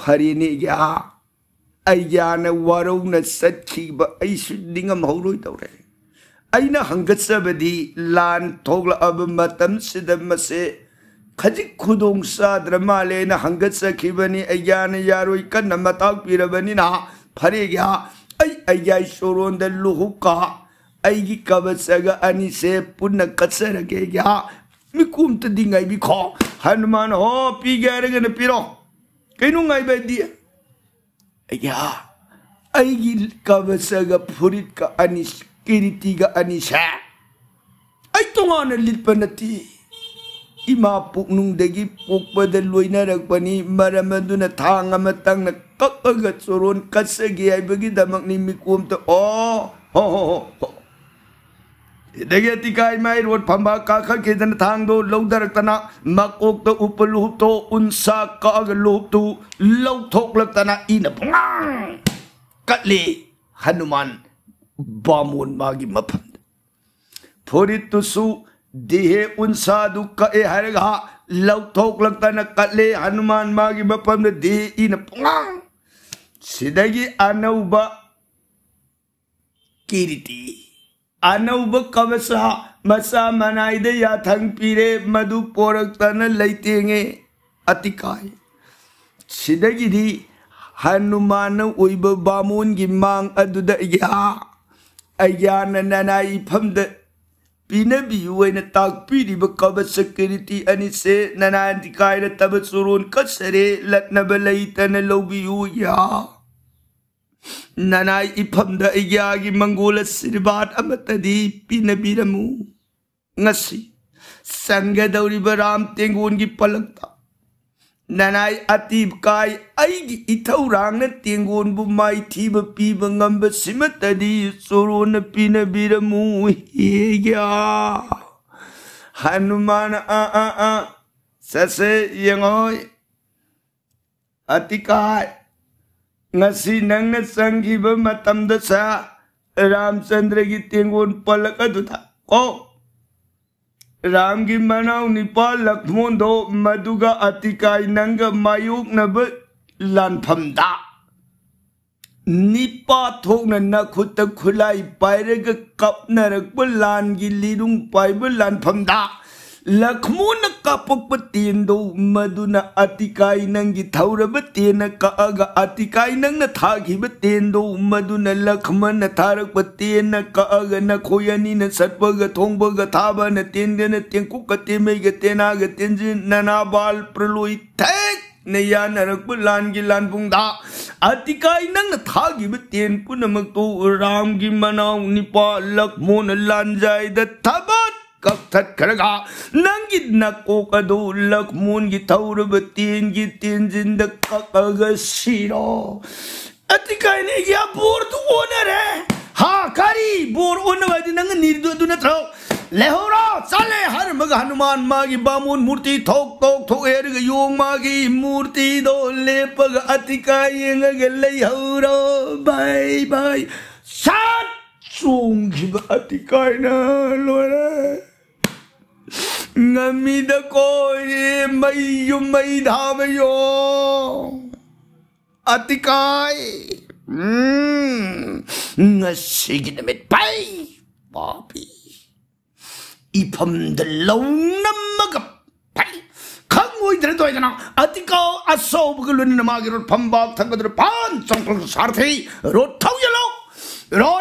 ꯐꯔꯦꯅꯦ ꯌꯥ ꯑꯩ ꯌꯥꯅ ꯋꯥꯔꯧꯅ ꯆꯠꯈꯤꯕ ꯑꯩꯁꯨ ꯅꯤꯡꯉꯝꯍꯧꯔꯣꯏꯗꯧꯔꯦ अना हंगसबदी लान थोलाब मतम सिदमसे खजिक खुदोंग साद्रमाले न हंगसखिबनी अज्ञान यारोई का नमताक पीरबनी ना फरेग्या आई लुहुका आई की कबसगा अनिसे पुन्न कसर रखेग्या खो हनुमान हो पी गया रगन पीरो कैनुंगाई बैदिया अज्ञा आई की कबसगा का Anis kinitiga ani siya. Ay tunganan pa nati. Imapok nung dagi pukpadaloy na nagpani maramado na tanga matang nakakagatsuron kasagi ay bagi damak ni mikum to. Oh, ho, ho, ho. Dagi ati kay may rod pambaka ka kita na tang do law darak tana makok to upaluhop to unsa ka agaluhop to law tok lak tana ina pungang. Katli, Hanuman. bamun magi mapand phurit tu su dihe unsa du ka e harga lau thok lakta na katle hanuman magi mapand dihe in pungang sidagi anauba kiriti अनौब कवसा मसा मनाइद याथंग पीरे मधु पोरक्तन लैतेंगे अतिकाय सिदगी हनुमान उइब बामून की मांग अदुद या ꯑꯌꯥꯅꯅꯅꯥ ꯏꯐꯝꯗ ꯄꯤꯅꯕꯤꯌꯨ ꯑꯣꯏꯅ ꯇꯥꯛꯄꯤꯔꯤꯕ ꯀꯕꯠ security ꯑꯅꯤꯁꯦ ꯅꯅꯥꯟꯗꯤ ꯀꯥꯏꯔꯠꯇꯕ ꯆꯨꯔꯣꯟ ꯀꯠꯁꯔꯦ ꯂꯠꯅꯕ ꯂꯩꯇꯅ ꯂꯧꯕꯤꯌꯨ ꯌꯥ ꯅꯅꯥꯏ ꯏꯐꯝꯗ ꯑꯩꯒꯤ ꯃꯪꯒꯣꯜ ꯑꯁꯤꯔꯕꯥꯠ ꯑꯃꯠꯇꯗꯤ ꯄꯤꯅꯕꯤꯔꯝꯃꯨ ꯉꯁꯤ ꯆꯟꯒꯗꯧꯔꯤꯕ ꯔꯥꯝ ꯇꯦꯡꯒꯣꯟꯒꯤ ꯄꯜꯂꯛꯇ ꯅꯅꯥꯏ ꯑꯇꯤꯕꯀꯥꯏ ꯑꯩꯒꯤ ꯏꯊꯧꯔꯥꯡꯅ ꯇꯦꯡꯒꯣꯟꯕꯨ ꯃꯥꯏꯊꯤꯕ ꯄꯤꯕ ꯉꯝꯕꯁꯤꯃꯠꯇꯗꯤ ꯆꯣꯔꯣꯅ ꯄꯤꯅꯕꯤꯔꯝꯃꯨ ꯍꯦꯒ꯭ꯌꯥ ꯍꯅꯨꯃꯥꯟ ꯑ ꯑ ꯑ ꯆꯠꯁꯦ ꯌꯦꯡꯉꯣꯏ ꯑꯇꯤꯀꯥꯏ ꯉꯁꯤ ꯅꯪꯅ ꯆꯪꯈꯤꯕ ꯃꯇꯝꯗ ꯁꯥ ꯔꯥꯝꯆꯟꯗ꯭ꯔꯒꯤ ꯇꯦꯡꯒꯣꯟ ꯄꯜꯂꯛ ꯑꯗꯨꯗ ꯑꯣ ꯔꯥꯝꯒꯤ ꯃꯅꯥꯎ ꯅꯤꯄꯥ ꯂꯛꯃꯣꯟꯗꯣ ꯃꯗꯨꯒ ꯑꯇꯤꯀꯥꯏ ꯅꯪꯒ ꯃꯥꯌꯣꯛꯅꯕ ꯂꯥꯟꯐꯝꯗ ꯅꯤꯄꯥ ꯊꯣꯛꯅ ꯅꯈꯨꯠꯇ ꯈꯨꯠꯂꯥꯏ ꯄꯥꯏꯔꯒ ꯀꯞꯅꯔꯛꯄ ꯂꯥꯟꯒꯤ ꯂꯤꯔꯨꯡ ꯄꯥꯏꯕ ꯂꯥꯟꯐꯝꯗ ꯂꯛꯃꯨꯅ ꯀꯥꯞꯄꯛꯄ ꯇꯦꯟꯗꯣ ꯃꯗꯨꯅ ꯑꯇꯤꯀꯥꯏ ꯅꯪꯒꯤ ꯊꯧꯔꯕ ꯇꯦꯟꯅ ꯀꯛꯑꯒ ꯑꯇꯤꯀꯥꯏ ꯅꯪꯅ ꯊꯥꯈꯤꯕ ꯇꯦꯟꯗꯣ ꯃꯗꯨꯅ ꯂꯛꯃꯅ ꯊꯥꯔꯛꯄ ꯇꯦꯟꯅ ꯀꯛꯑꯒ ꯅꯈꯣꯏ ꯑꯅꯤꯅ ꯆꯠꯄꯒ ꯊꯣꯡꯕꯒ ꯊꯥꯕꯅ ꯇꯦꯟꯒꯅ ꯇꯦꯡꯀꯨꯞꯀ ꯇꯦꯟꯃꯩꯒ ꯇꯦꯅꯥꯒ ꯇꯦꯟꯖꯤꯟ ꯅꯅꯥꯕꯥꯜ ꯄ꯭ꯔꯂꯣꯏ ꯊꯦꯛ नया नरकप लानगी लानपुंग दा अतिकाई नंग थागी बतेन पुनमक तो राम की मनाव निपा लक्ष्मण लान जाय द थबत ꯀꯛꯊꯠꯈꯔꯒ ꯅꯪꯒꯤ ꯅꯀꯣꯛ ꯑꯗꯨ ꯂꯛꯃꯣꯟꯒꯤ ꯊꯧꯔꯕ ꯇꯦꯟꯒꯤ ꯇꯦꯟꯖꯤꯟꯗ ꯀꯛꯑꯒ ꯁꯤꯔꯣ ꯑꯇꯤꯀꯥꯏꯅ ꯌꯥ ꯕꯣꯔꯗꯨ ꯑꯣꯟꯅꯔꯦ ꯍꯥ ꯀꯔꯤ ꯕꯣꯔ ꯑꯣꯟꯅꯕ ꯍꯥꯏꯗꯤ ꯅꯪ ꯅꯤꯔꯤꯗꯨ ꯑꯗꯨ ꯅꯠꯇ꯭ꯔꯣ ꯂꯩꯍꯧꯔꯣ ꯆꯠꯂꯦ ꯍꯔꯃꯒ ꯍꯅꯨꯃꯥꯟ ꯃꯥꯒꯤ ꯕꯥꯃꯣꯟ ꯃꯨꯔꯇꯤ ꯊꯣꯛ ꯊꯣꯛ ꯊꯣꯛꯑꯦ ꯑꯗꯨꯒ ꯌꯣꯡ ꯃꯥꯒꯤ ꯃꯨꯔꯇꯤꯗꯣ ꯂꯦꯞꯄꯒ ꯑꯇꯤꯀꯥ ꯌꯦꯡꯉꯒ ꯂꯩꯍꯧꯔꯣ ꯕꯥꯏ ꯕꯥꯏ ꯁꯠ ꯆꯣꯡꯈꯤꯕ ꯑꯇꯤꯀꯥꯏꯅ ꯂꯣꯏꯔꯦ नमी त कोई मई मई धाम जो Atikaya ngasikin amit pai babi ipam dalong na magap pai kang oi dre doi dana atika aso bugulun na magiro pambak thangadre pan sangkang sarthi ro thau yalo ro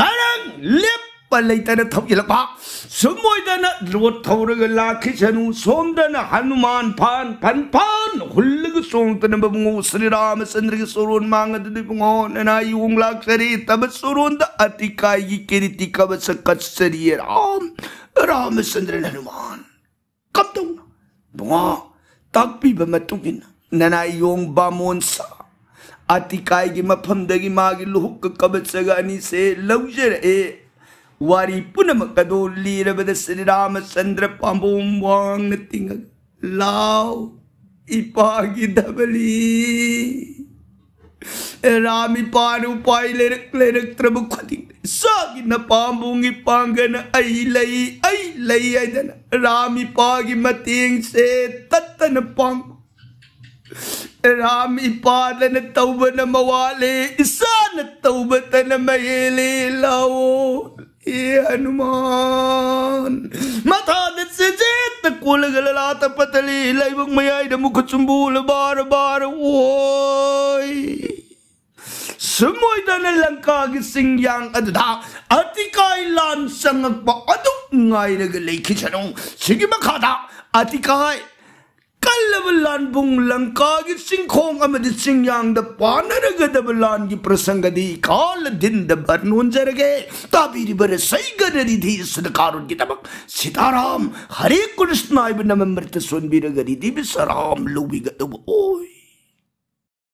garang lip 빨래이따는 턱이라 스모이다나 로타오르글라 키샤누 솜다나 한우만 반 반반 홀르그 송뜨는 바붕오 스리라마 선르기 소론 망아드리 붕오 내나 이웅락세리 따바 소론다 아티카이기 끼리티카바 석가스세리에 람 라마선드는 한우만 깜동나 붕오 딱비바 마뚱이나 내나 이용 바몬사 아티카이기 마팜다기 마길로 훅그 까바사가 아니세 러우제라 에 ವಾರಿಪು ನಮ್ಮ ಕದೋಲ್ಲಿರಬದ ಶ್ರೀರಾಮಚಂದ್ರ ಪಾಂಬವಂ ವಾಂಗ ತಿಂಗ ಲಾವ್ ಇಪ್ಪಾಗಿದ್ದಬಲಿ ராமி பாரு boil இருக்கல இருக்கிறபு கொதிங்க சாகின பாம்புங்கி பாங்கன ஐலை ஐலை ஐதன ராமி பாகி மத்தியங் சே தத்தன பாங்கு ராமி பாலன தௌப நம வாலே இசான தௌப தன மயலே Lao Hanuman மதாதस्य चेत् कुलगलला तपतले लैवङ्मयाय मुखचुम्बूल बार बार ओय sumoydana langkagi singyang aduda atikay lan sangagpa aduk ngay nagalay kichanong sige makada atikay ꯀꯜꯂꯕ ꯂꯥꯟꯕꯨꯡ ꯂꯪꯀꯥꯒꯤ ꯆꯤꯡꯈꯣꯡ ꯑꯃꯗꯤ ꯆꯤꯡꯌꯥꯡꯗ ꯄꯥꯟꯅꯔꯒꯗꯕ ꯂꯥꯟꯒꯤ ꯄ꯭ꯔꯁꯪꯒꯗꯤ ꯀꯥꯜꯂꯗꯤꯟꯗꯕ ꯅꯣꯟꯖꯔꯒꯦ ꯇꯥꯕꯤꯔꯤꯕ ꯔꯁꯩꯒꯅꯔꯤꯗꯤ ꯁꯨꯗꯀꯥꯔꯣꯟꯒꯤꯗꯃꯛ ꯁꯤꯇꯥꯔꯥꯝ ꯍꯔꯦ ꯀ꯭ꯔꯤꯁꯅ ꯍꯥꯏꯕ ꯅꯃꯝ ꯃꯔꯇ ꯁꯣꯟꯕꯤꯔꯒ ꯔꯤꯗꯤ ꯕꯤꯁꯔꯥꯝ ꯂꯧꯕꯤꯒꯗꯕ ꯑꯣꯏ